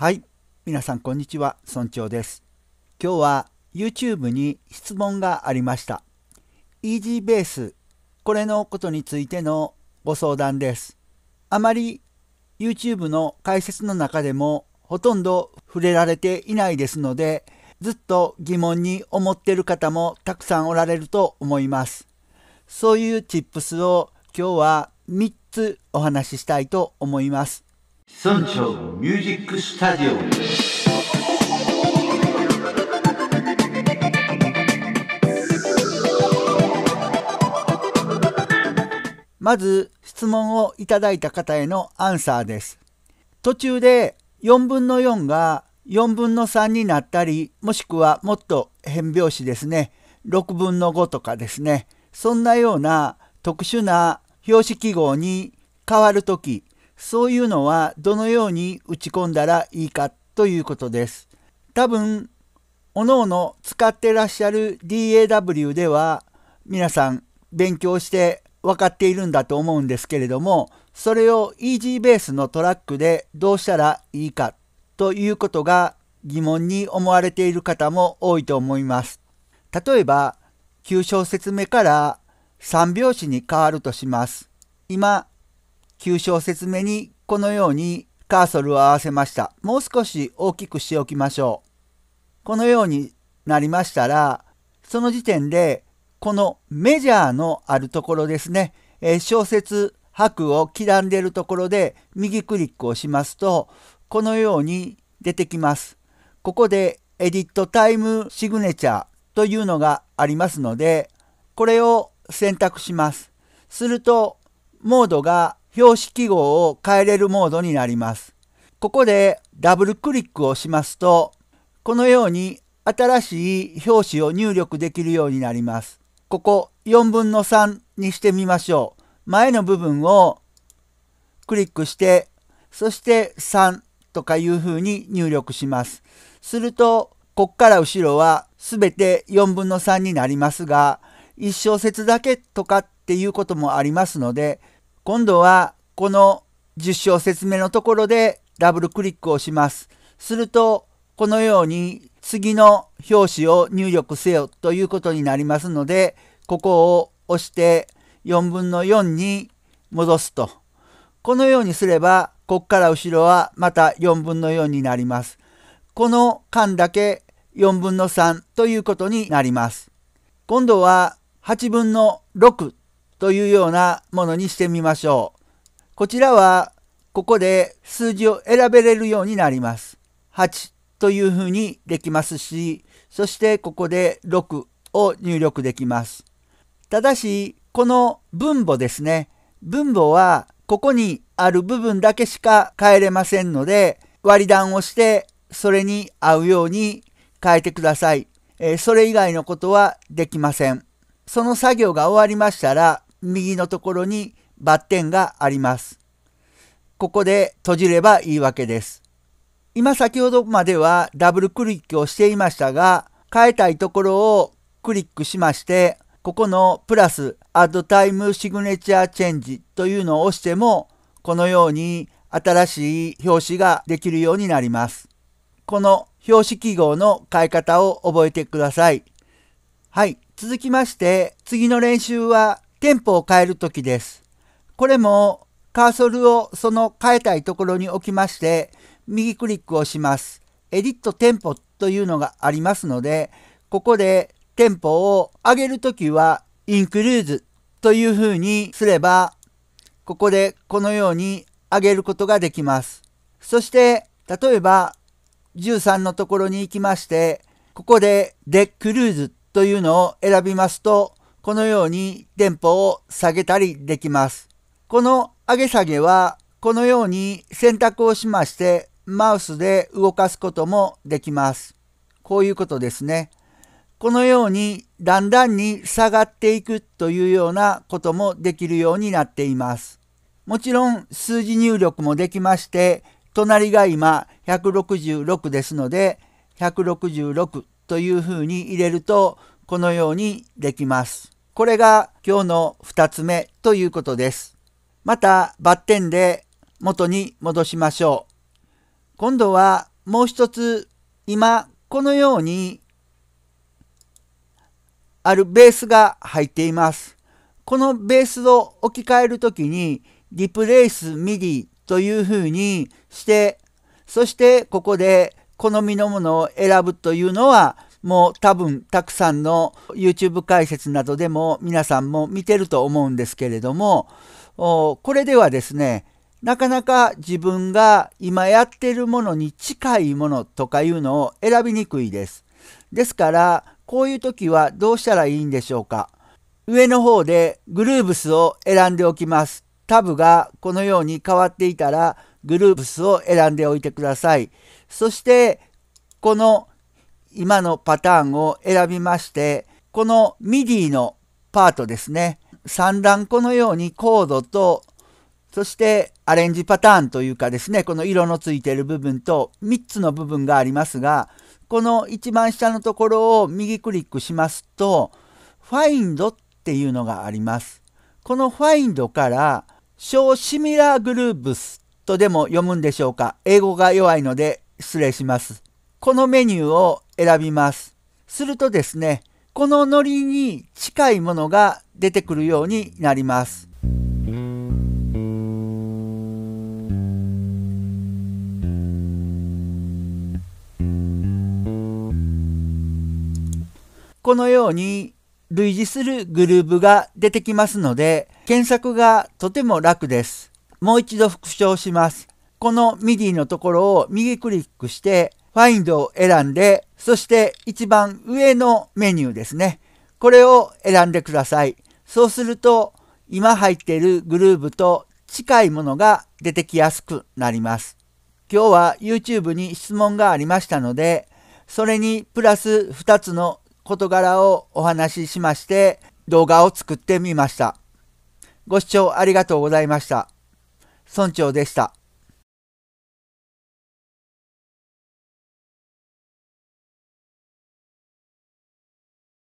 はい。皆さん、こんにちは。村長です。今日は YouTube に質問がありました。EasyBase、これのことについてのご相談です。あまり YouTube の解説の中でもほとんど触れられていないですので、ずっと疑問に思っている方もたくさんおられると思います。そういうチップスを今日は3つお話ししたいと思います。村長ミュージックスタジオまず質問をいただいた方へのアンサーです。途中で4分の4が4分の3になったり、もしくはもっと変拍子ですね、6分の5とかですね、そんなような特殊な標識号に変わる時そういうのはどのように打ち込んだらいいかということです。多分、おのおの使ってらっしゃる DAW では皆さん勉強して分かっているんだと思うんですけれども、それを e a s y ベースのトラックでどうしたらいいかということが疑問に思われている方も多いと思います。例えば、9小節目から3拍子に変わるとします。今、旧小説目にこのようにカーソルを合わせました。もう少し大きくしておきましょう。このようになりましたら、その時点でこのメジャーのあるところですね、え小説白を刻んでいるところで右クリックをしますと、このように出てきます。ここでエディットタイムシグネチャーというのがありますので、これを選択します。すると、モードが標識記号を変えれるモードになります。ここでダブルクリックをしますと、このように新しい表紙を入力できるようになります。ここ4分の3にしてみましょう。前の部分をクリックして、そして3とかいう風に入力します。すると、こっから後ろは全て4分の3になりますが、1小節だけとかっていうこともありますので、今度はこの10章説明のところでダブルクリックをします。すると、このように次の表紙を入力せよということになりますので、ここを押して4分の4に戻すと。このようにすれば、こっから後ろはまた4分の4になります。この間だけ4分の3ということになります。今度は8分の6というようなものにしてみましょう。こちらは、ここで数字を選べれるようになります。8というふうにできますし、そしてここで6を入力できます。ただし、この分母ですね。分母は、ここにある部分だけしか変えれませんので、割り算をして、それに合うように変えてください。えそれ以外のことはできません。その作業が終わりましたら、右のところにバッテンがあります。ここで閉じればいいわけです。今先ほどまではダブルクリックをしていましたが、変えたいところをクリックしまして、ここのプラスアドタイムシグネチャーチェンジというのを押しても、このように新しい表紙ができるようになります。この表紙記号の変え方を覚えてください。はい。続きまして、次の練習はテンポを変えるときです。これもカーソルをその変えたいところに置きまして、右クリックをします。エディットテンポというのがありますので、ここでテンポを上げるときは、インクルーズというふうにすれば、ここでこのように上げることができます。そして、例えば、13のところに行きまして、ここでデックルーズというのを選びますと、このようにテンポを下げたりできます。この上げ下げはこのように選択をしましてマウスで動かすこともできます。こういうことですね。このようにだんだんに下がっていくというようなこともできるようになっています。もちろん数字入力もできまして、隣が今166ですので、166というふうに入れるとこのようにできます。これが今日の2つ目ということです。またバッテンで元に戻しましょう。今度はもう一つ今このようにあるベースが入っています。このベースを置き換えるときにリプレイスミディというふうにしてそしてここで好みのものを選ぶというのはもう多分たくさんの YouTube 解説などでも皆さんも見てると思うんですけれどもこれではですねなかなか自分が今やってるものに近いものとかいうのを選びにくいです。ですからこういう時はどうしたらいいんでしょうか上の方でグルーブスを選んでおきます。タブがこのように変わっていたらグルーブスを選んでおいてください。そしてこの今のパターンを選びまして、この MIDI のパートですね、3段このようにコードと、そしてアレンジパターンというかですね、この色のついてる部分と3つの部分がありますが、この一番下のところを右クリックしますと、Find っていうのがあります。この Find から、小シミラーグルーブスとでも読むんでしょうか。英語が弱いので失礼します。このメニューを選びます。するとですね、このノリに近いものが出てくるようになります。このように類似するグルーブが出てきますので、検索がとても楽です。もう一度復唱します。この MIDI のところを右クリックして、Find を選んで、そして一番上のメニューですね。これを選んでください。そうすると、今入っているグルーブと近いものが出てきやすくなります。今日は YouTube に質問がありましたので、それにプラス2つの事柄をお話ししまして、動画を作ってみました。ご視聴ありがとうございました。村長でした。